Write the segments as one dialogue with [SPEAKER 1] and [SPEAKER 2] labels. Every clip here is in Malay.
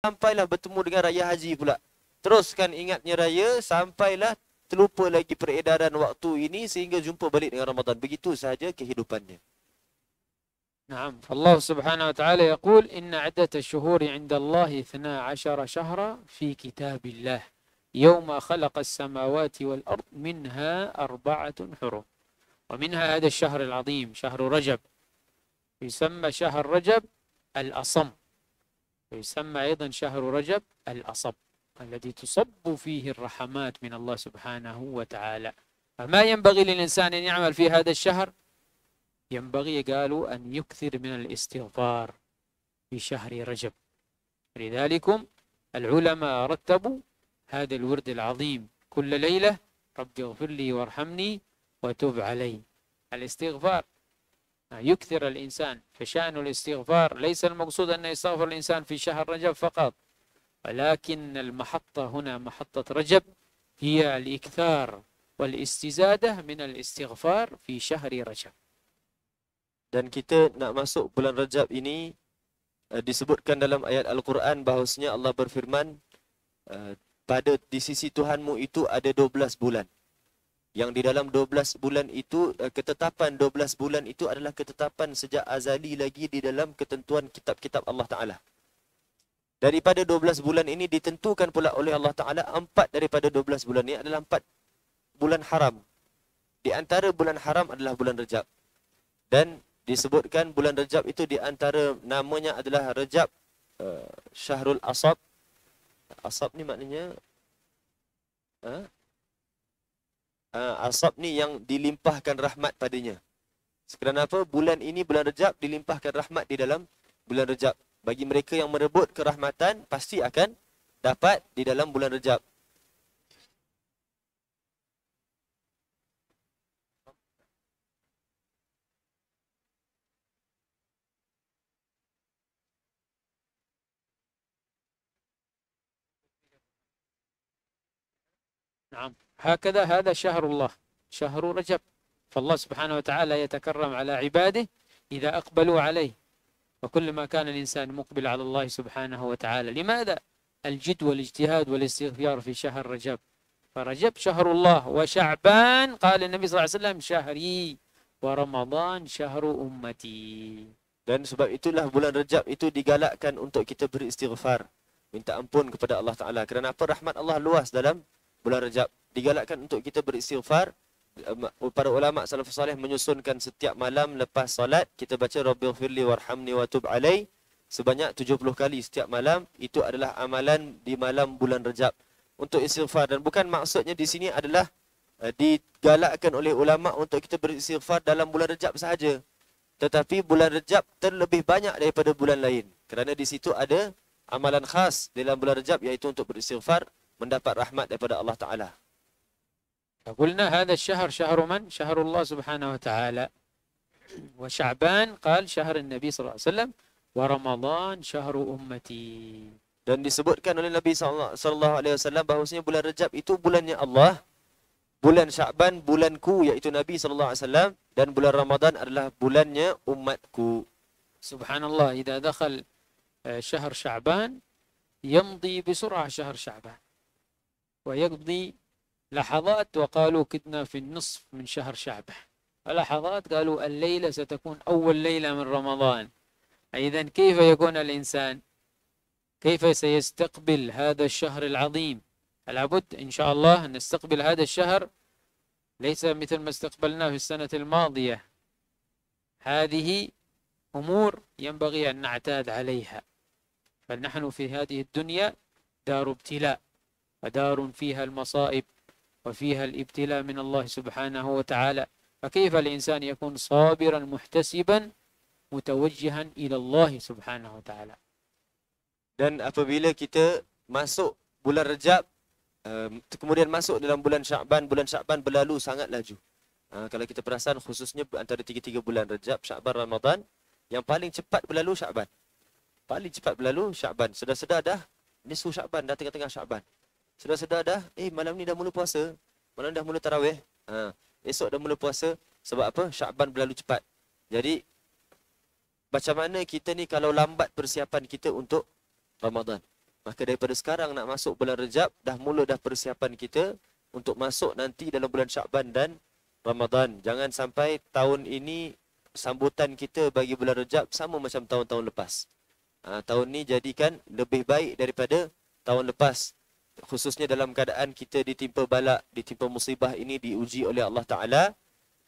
[SPEAKER 1] Sampailah bertemu dengan raya haji pula. Teruskan ingatnya raya sampailah terlupa lagi peredaran waktu ini sehingga jumpa balik dengan Ramadan. Begitu sahaja kehidupannya.
[SPEAKER 2] Naam, Allah Subhanahu wa taala yaqul inna الشهور ash-shuhuri 'inda Allah 12 shahra fi kitabillah. يوم خلق السماوات والأرض منها أربعة حرم ومنها هذا الشهر العظيم شهر رجب يسمى شهر رجب الأصم ويسمى أيضا شهر رجب الأصب الذي تصب فيه الرحمات من الله سبحانه وتعالى فما ينبغي للإنسان أن يعمل في هذا الشهر ينبغي قالوا أن يكثر من الاستغفار في شهر رجب لذلك العلماء رتبوا هذا الورد العظيم كل ليلة رب اغفر لي وارحمني وتب علي الاستغفار يكثر الإنسان فشأن الاستغفار ليس المقصود أن يستغفر الإنسان في شهر رجب فقط ولكن المحطة هنا محطة رجب هي الإكثار والاستزادة من الاستغفار في شهر رجب
[SPEAKER 1] dan kita nak masuk bulan Rajab ini disebutkan dalam ayat Al-Quran bahawasanya Allah berfirman pada di sisi Tuhanmu itu ada 12 bulan yang di dalam 12 bulan itu eh, ketetapan 12 bulan itu adalah ketetapan sejak azali lagi di dalam ketentuan kitab-kitab Allah Taala. Daripada 12 bulan ini ditentukan pula oleh Allah Taala empat daripada 12 bulan ini adalah empat bulan haram. Di antara bulan haram adalah bulan Rejab. Dan disebutkan bulan Rejab itu di antara namanya adalah Rejab uh, Syahrul Asab. Asab ni maknanya Huh? Eh, uh, asap ni yang dilimpahkan rahmat padanya. Sekarang apa? Bulan ini bulan Rejab dilimpahkan rahmat di dalam bulan Rejab. Bagi mereka yang merebut kerahmatan pasti akan dapat di dalam bulan Rejab.
[SPEAKER 2] نعم هكذا هذا شهر الله شهر رجب فالله سبحانه وتعالى يتكرم على عباده إذا أقبلوا عليه وكلما كان الإنسان مقبل على الله سبحانه وتعالى لماذا؟ الجد والاجتهاد والاستغفار في شهر رجب فرجب شهر الله وشعبان قال النبي صلى الله عليه وسلم شهري ورمضان شهر
[SPEAKER 1] أمتي dan sebab itulah bulan rajab itu digalakkan untuk kita beristighfar minta ampun kepada Allah Taala kerana apa rahmat Allah luas dalam bulan Rejab digalakkan untuk kita beristighfar para ulama salaf salih menyusunkan setiap malam lepas solat kita baca rabbil firli warhamni wa tub alai sebanyak 70 kali setiap malam itu adalah amalan di malam bulan Rejab untuk istighfar dan bukan maksudnya di sini adalah e, digalakkan oleh ulama untuk kita beristighfar dalam bulan Rejab sahaja tetapi bulan Rejab terlebih banyak daripada bulan lain kerana di situ ada amalan khas dalam bulan Rejab iaitu untuk beristighfar mendapat rahmat daripada Allah Taala.
[SPEAKER 2] Fakulna hada syahr syahru man? Syahru Allah Subhanahu wa taala. Wa Sya'ban qal syahr Nabi sallallahu alaihi wasallam wa Ramadan syahru ummati.
[SPEAKER 1] Dan disebutkan oleh Nabi sallallahu alaihi wasallam bahwasanya bulan Rajab itu bulannya Allah. Bulan Sya'ban bulanku iaitu Nabi sallallahu alaihi wasallam dan bulan Ramadan adalah bulannya
[SPEAKER 2] umatku. Subhanallah, jika dakhal eh, syahr Sya'ban yamdi bisur'ah syahr Sya'ban. ويقضي لحظات وقالوا كدنا في النصف من شهر شعبه لحظات قالوا الليلة ستكون أول ليلة من رمضان إذا كيف يكون الإنسان كيف سيستقبل هذا الشهر العظيم لابد إن شاء الله أن نستقبل هذا الشهر ليس مثل ما استقبلناه في السنة الماضية هذه أمور ينبغي أن نعتاد عليها فنحن في هذه الدنيا دار ابتلاء ودار فيها المصائب وفيها الابتلاء من الله سبحانه وتعالى فكيف الانسان يكون صابرا محتسبا متوجها الى الله سبحانه وتعالى dan apabila
[SPEAKER 1] kita masuk bulan Rejab eh, kemudian masuk dalam bulan Syaban bulan Syaban berlalu sangat laju eh, kalau kita perasan khususnya antara tiga-tiga bulan Rejab Syaban Ramadan yang paling cepat berlalu Syaban paling cepat berlalu Syaban Sedar-sedar dah nisfu Syaban dah tengah-tengah Syaban sedar-sedar dah, eh malam ni dah mula puasa, malam dah mula tarawih, ha, esok dah mula puasa, sebab apa? Syakban berlalu cepat. Jadi, macam mana kita ni kalau lambat persiapan kita untuk Ramadan? Maka daripada sekarang nak masuk bulan Rejab, dah mula dah persiapan kita untuk masuk nanti dalam bulan Syakban dan Ramadan. Jangan sampai tahun ini sambutan kita bagi bulan Rejab sama macam tahun-tahun lepas. Ha, tahun ni jadikan lebih baik daripada tahun lepas khususnya dalam keadaan kita ditimpa balak, ditimpa musibah ini diuji oleh Allah Ta'ala.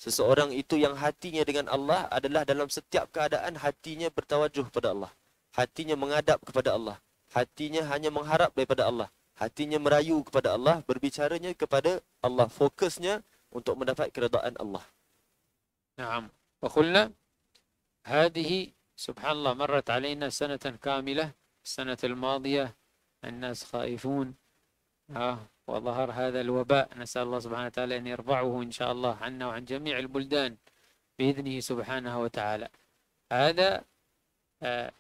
[SPEAKER 1] Seseorang itu yang hatinya dengan Allah adalah dalam setiap keadaan hatinya bertawajuh kepada Allah. Hatinya mengadap kepada Allah. Hatinya hanya mengharap daripada Allah. Hatinya merayu kepada Allah, berbicaranya kepada Allah. Fokusnya untuk mendapat keredaan Allah.
[SPEAKER 2] Naam. Fakulna, hadihi subhanallah marat alaina sanatan kamilah, sanatil madiyah, الناس خائفون آه وظهر هذا الوباء نسأل الله سبحانه وتعالى أن يرفعه إن شاء الله عنا وعن جميع البلدان بإذنه سبحانه وتعالى هذا آه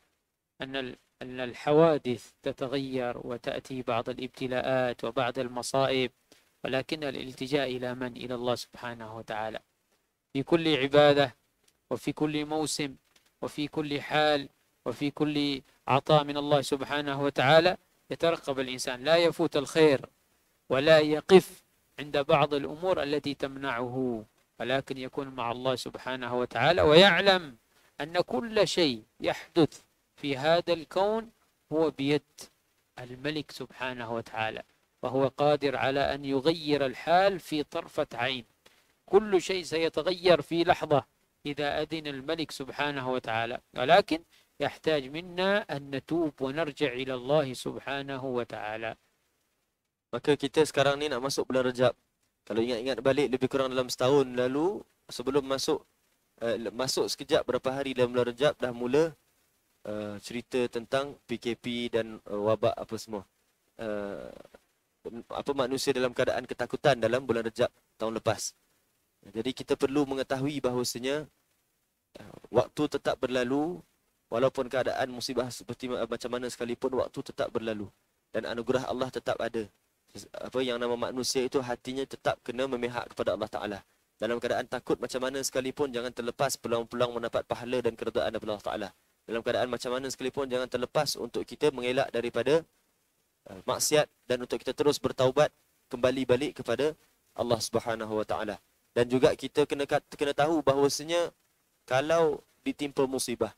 [SPEAKER 2] أن أن الحوادث تتغير وتأتي بعض الابتلاءات وبعض المصائب ولكن الالتجاء إلى من؟ إلى الله سبحانه وتعالى في كل عبادة وفي كل موسم وفي كل حال وفي كل عطاء من الله سبحانه وتعالى يترقب الإنسان لا يفوت الخير ولا يقف عند بعض الأمور التي تمنعه ولكن يكون مع الله سبحانه وتعالى ويعلم أن كل شيء يحدث في هذا الكون هو بيد الملك سبحانه وتعالى وهو قادر على أن يغير الحال في طرفة عين كل شيء سيتغير في لحظة إذا أذن الملك سبحانه وتعالى ولكن يحتاج منا أن نتوب ونرجع إلى الله سبحانه وتعالى
[SPEAKER 1] Maka kita sekarang ni nak masuk bulan Rejab. Kalau ingat-ingat balik lebih kurang dalam setahun lalu sebelum masuk uh, masuk sekejap berapa hari dalam bulan Rejab dah mula uh, cerita tentang PKP dan uh, wabak apa semua. Uh, apa manusia dalam keadaan ketakutan dalam bulan Rejab tahun lepas. Jadi kita perlu mengetahui bahawasanya uh, waktu tetap berlalu, walaupun keadaan musibah seperti macam mana sekalipun waktu tetap berlalu dan anugerah Allah tetap ada apa yang nama manusia itu hatinya tetap kena memihak kepada Allah Taala dalam keadaan takut macam mana sekalipun jangan terlepas peluang-peluang mendapat pahala dan keridaan daripada Allah Taala dalam keadaan macam mana sekalipun jangan terlepas untuk kita mengelak daripada uh, maksiat dan untuk kita terus bertaubat kembali balik kepada Allah Subhanahu Wa Taala dan juga kita kena kena tahu bahawasanya kalau ditimpa musibah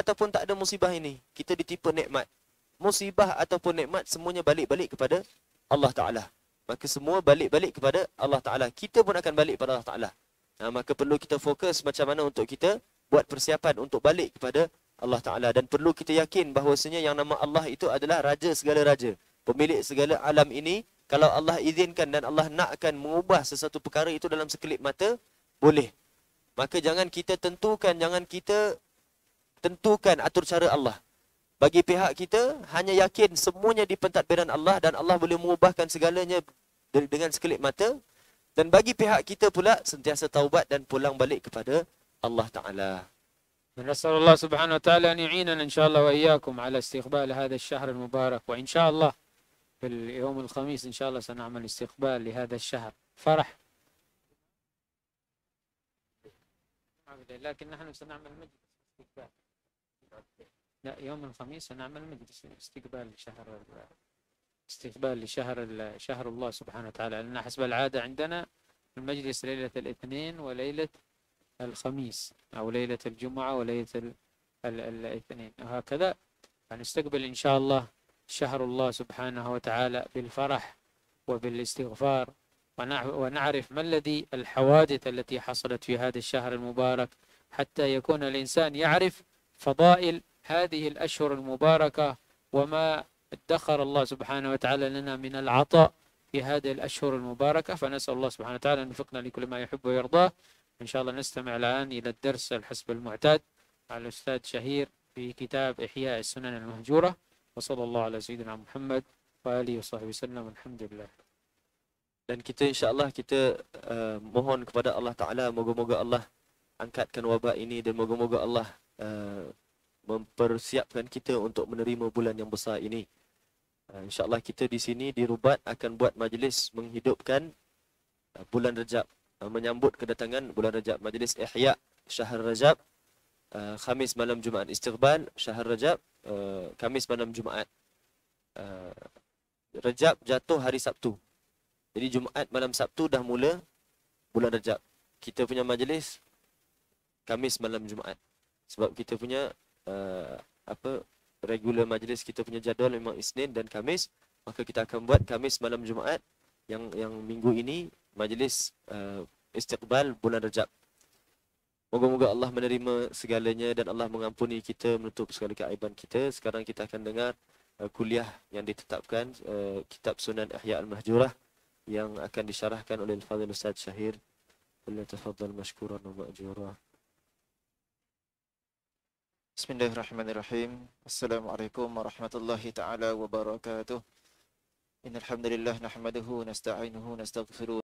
[SPEAKER 1] ataupun tak ada musibah ini. Kita ditipu nikmat. Musibah ataupun nikmat semuanya balik-balik kepada Allah Ta'ala. Maka semua balik-balik kepada Allah Ta'ala. Kita pun akan balik kepada Allah Ta'ala. Ha, maka perlu kita fokus macam mana untuk kita buat persiapan untuk balik kepada Allah Ta'ala. Dan perlu kita yakin bahawasanya yang nama Allah itu adalah raja segala raja. Pemilik segala alam ini, kalau Allah izinkan dan Allah nak akan mengubah sesuatu perkara itu dalam sekelip mata, boleh. Maka jangan kita tentukan, jangan kita tentukan atur cara Allah. Bagi pihak kita, hanya yakin semuanya di pentadbiran Allah dan Allah boleh mengubahkan segalanya dengan sekelip mata. Dan bagi pihak kita pula, sentiasa taubat dan pulang balik kepada Allah Ta'ala.
[SPEAKER 2] نسأل الله سبحانه وتعالى أن يعيننا إن شاء الله وإياكم على استقبال هذا الشهر المبارك وإن شاء الله في اليوم الخميس إن شاء الله سنعمل استقبال لهذا الشهر فرح لكن نحن سنعمل مجلس استقبال لا يوم الخميس نعمل مجلس استقبال شهر استقبال لشهر شهر الله سبحانه وتعالى لأن حسب العادة عندنا المجلس ليلة الاثنين وليلة الخميس أو ليلة الجمعة وليلة ال... ال... الاثنين وهكذا فنستقبل إن شاء الله شهر الله سبحانه وتعالى بالفرح وبالاستغفار ونعرف ما الذي الحوادث التي حصلت في هذا الشهر المبارك حتى يكون الإنسان يعرف فضائل هذه الأشهر المباركة وما ادخر الله سبحانه وتعالى لنا من العطاء في هذه الأشهر المباركة فنسأل الله سبحانه وتعالى أن يوفقنا لكل ما يحب ويرضاه إن شاء الله نستمع الآن إلى الدرس الحسب المعتاد على الأستاذ شهير في كتاب إحياء السنن المهجورة وصلى الله على سيدنا محمد وآله وصحبه وسلم والحمد لله dan kita insya-Allah kita
[SPEAKER 1] uh, mohon kepada Allah Taala moga-moga Allah angkatkan wabak ini dan moga-moga Allah uh, mempersiapkan kita untuk menerima bulan yang besar ini. Uh, InsyaAllah kita di sini, di Rubat akan buat majlis menghidupkan uh, bulan Rejab. Uh, menyambut kedatangan bulan Rejab. Majlis Ihya Syahr Rejab. Uh, Khamis malam Jumaat. Istirban Syahr Rejab. Uh, Khamis malam Jumaat. Uh, Rejab jatuh hari Sabtu. Jadi Jumaat malam Sabtu dah mula bulan Rejab. Kita punya majlis Kamis malam Jumaat sebab kita punya uh, apa regular majlis kita punya jadual memang Isnin dan Kamis. maka kita akan buat Kamis malam Jumaat yang yang minggu ini majlis uh, istiqbal bulan Rajab. Moga-moga Allah menerima segalanya dan Allah mengampuni kita menutup segala keaiban kita. Sekarang kita akan dengar uh, kuliah yang ditetapkan uh, kitab Sunan Ihya Al-Mahjurah yang akan disyarahkan oleh Al-Fadhil Ustaz Syahir. Allah tafadhal mashkuran wa ma'jurah. Bismillahirrahmanirrahim. Assalamualaikum warahmatullahi taala wabarakatuh. Innal hamdalillah nahmaduhu nasta'inuhu nastaghfiruh